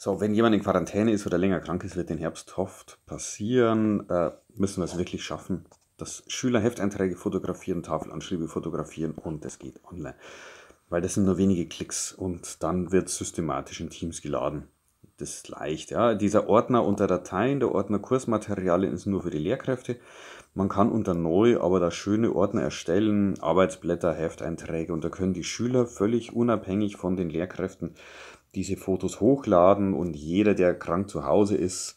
So, wenn jemand in Quarantäne ist oder länger krank ist, wird den Herbst oft passieren. Äh, müssen wir es wirklich schaffen? dass Schüler Hefteinträge fotografieren, Tafelanschriebe fotografieren und es geht online. Weil das sind nur wenige Klicks und dann wird systematisch in Teams geladen. Das ist leicht. Ja. Dieser Ordner unter Dateien, der Ordner Kursmaterialien ist nur für die Lehrkräfte. Man kann unter Neu aber da schöne Ordner erstellen, Arbeitsblätter, Hefteinträge und da können die Schüler völlig unabhängig von den Lehrkräften diese Fotos hochladen und jeder, der krank zu Hause ist,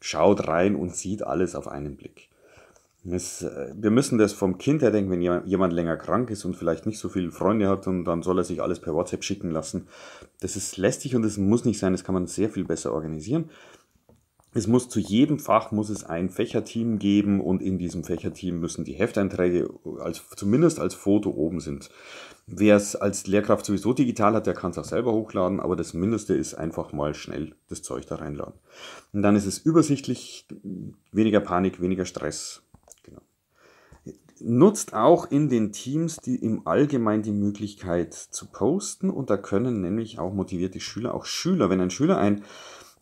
schaut rein und sieht alles auf einen Blick. Es, äh, wir müssen das vom Kind her denken, wenn jemand länger krank ist und vielleicht nicht so viele Freunde hat und dann soll er sich alles per WhatsApp schicken lassen. Das ist lästig und das muss nicht sein, das kann man sehr viel besser organisieren es muss zu jedem Fach muss es ein Fächerteam geben und in diesem Fächerteam müssen die Hefteinträge als, zumindest als Foto oben sind. Wer es als Lehrkraft sowieso digital hat, der kann es auch selber hochladen, aber das Mindeste ist einfach mal schnell das Zeug da reinladen. Und dann ist es übersichtlich, weniger Panik, weniger Stress. Genau. Nutzt auch in den Teams die im Allgemeinen die Möglichkeit zu posten und da können nämlich auch motivierte Schüler, auch Schüler, wenn ein Schüler ein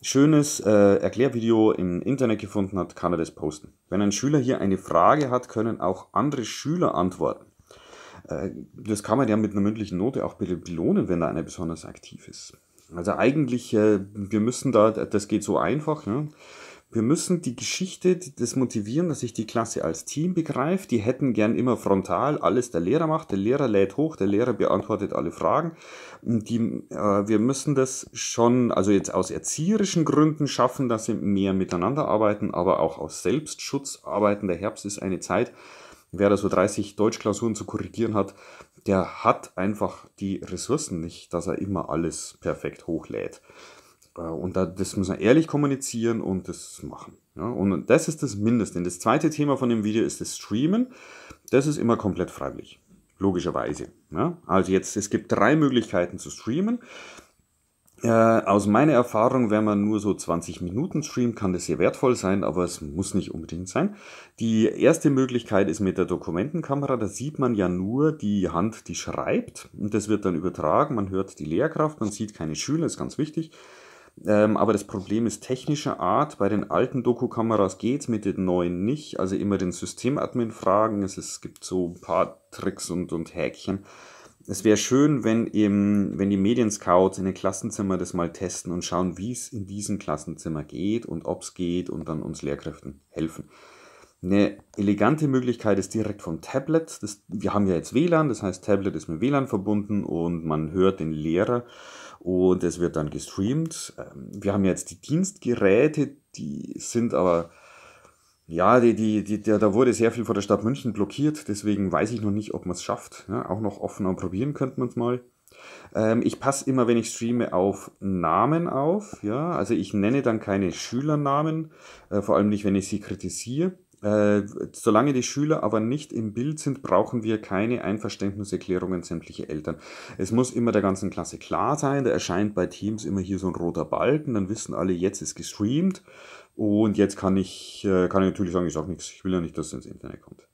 schönes äh, Erklärvideo im Internet gefunden hat, kann er das posten. Wenn ein Schüler hier eine Frage hat, können auch andere Schüler antworten. Äh, das kann man ja mit einer mündlichen Note auch belohnen, wenn da einer besonders aktiv ist. Also eigentlich, äh, wir müssen da, das geht so einfach. Ne? Wir müssen die Geschichte, das motivieren, dass sich die Klasse als Team begreift. Die hätten gern immer frontal alles der Lehrer macht. Der Lehrer lädt hoch, der Lehrer beantwortet alle Fragen. Die, äh, wir müssen das schon, also jetzt aus erzieherischen Gründen schaffen, dass sie mehr miteinander arbeiten, aber auch aus Selbstschutz arbeiten. Der Herbst ist eine Zeit, wer da so 30 Deutschklausuren zu korrigieren hat, der hat einfach die Ressourcen nicht, dass er immer alles perfekt hochlädt. Äh, und das muss man ehrlich kommunizieren und das machen. Und das ist das Mindeste. Das zweite Thema von dem Video ist das Streamen. Das ist immer komplett freiwillig. Logischerweise. Also jetzt, es gibt drei Möglichkeiten zu streamen. Äh, aus meiner Erfahrung, wenn man nur so 20 Minuten streamt, kann das sehr wertvoll sein, aber es muss nicht unbedingt sein. Die erste Möglichkeit ist mit der Dokumentenkamera. Da sieht man ja nur die Hand, die schreibt. Und das wird dann übertragen. Man hört die Lehrkraft, man sieht keine Schüler, ist ganz wichtig. Ähm, aber das Problem ist technischer Art. Bei den alten Doku-Kameras geht es, mit den neuen nicht. Also immer den Systemadmin fragen. Es, es gibt so ein paar Tricks und, und Häkchen. Es wäre schön, wenn, im, wenn die Medienscouts in den Klassenzimmer das mal testen und schauen, wie es in diesem Klassenzimmer geht und ob es geht und dann uns Lehrkräften helfen. Eine elegante Möglichkeit ist direkt vom Tablet. Das, wir haben ja jetzt WLAN, das heißt, Tablet ist mit WLAN verbunden und man hört den Lehrer und es wird dann gestreamt. Ähm, wir haben jetzt die Dienstgeräte, die sind aber, ja, die, die, die, da wurde sehr viel von der Stadt München blockiert, deswegen weiß ich noch nicht, ob man es schafft. Ja, ne? auch noch offener probieren könnte man es mal. Ähm, ich passe immer, wenn ich streame, auf Namen auf. Ja, also ich nenne dann keine Schülernamen, äh, vor allem nicht, wenn ich sie kritisiere. Äh, solange die Schüler aber nicht im Bild sind, brauchen wir keine Einverständniserklärungen sämtlicher Eltern. Es muss immer der ganzen Klasse klar sein, da erscheint bei Teams immer hier so ein roter Balken, dann wissen alle, jetzt ist gestreamt und jetzt kann ich, äh, kann ich natürlich sagen, ich sage nichts, ich will ja nicht, dass es ins Internet kommt.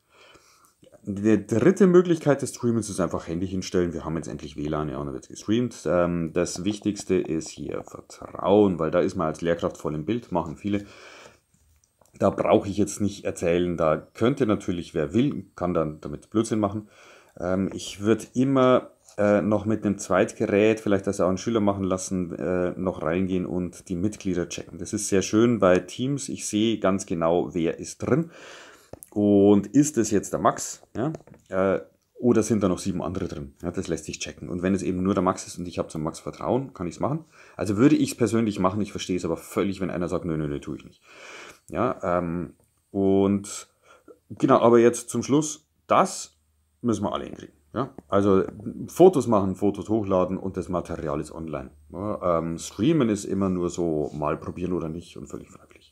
Die dritte Möglichkeit des Streamens ist einfach Handy hinstellen. Wir haben jetzt endlich WLAN, ja, und dann wird gestreamt. Ähm, das Wichtigste ist hier Vertrauen, weil da ist man als Lehrkraft voll im Bild, machen viele. Da brauche ich jetzt nicht erzählen, da könnte natürlich, wer will, kann dann damit Blödsinn machen. Ähm, ich würde immer äh, noch mit einem Zweitgerät, vielleicht das auch ein Schüler machen lassen, äh, noch reingehen und die Mitglieder checken. Das ist sehr schön bei Teams. Ich sehe ganz genau, wer ist drin. Und ist es jetzt der Max? Ja? Äh, oder sind da noch sieben andere drin? Ja, das lässt sich checken. Und wenn es eben nur der Max ist und ich habe zum Max Vertrauen, kann ich es machen. Also würde ich es persönlich machen. Ich verstehe es aber völlig, wenn einer sagt, nö, nö, nö, tue ich nicht. Ja, ähm, und genau, aber jetzt zum Schluss, das müssen wir alle hinkriegen. Ja, also Fotos machen, Fotos hochladen und das Material ist online. Ja, ähm, streamen ist immer nur so mal probieren oder nicht und völlig freiwillig.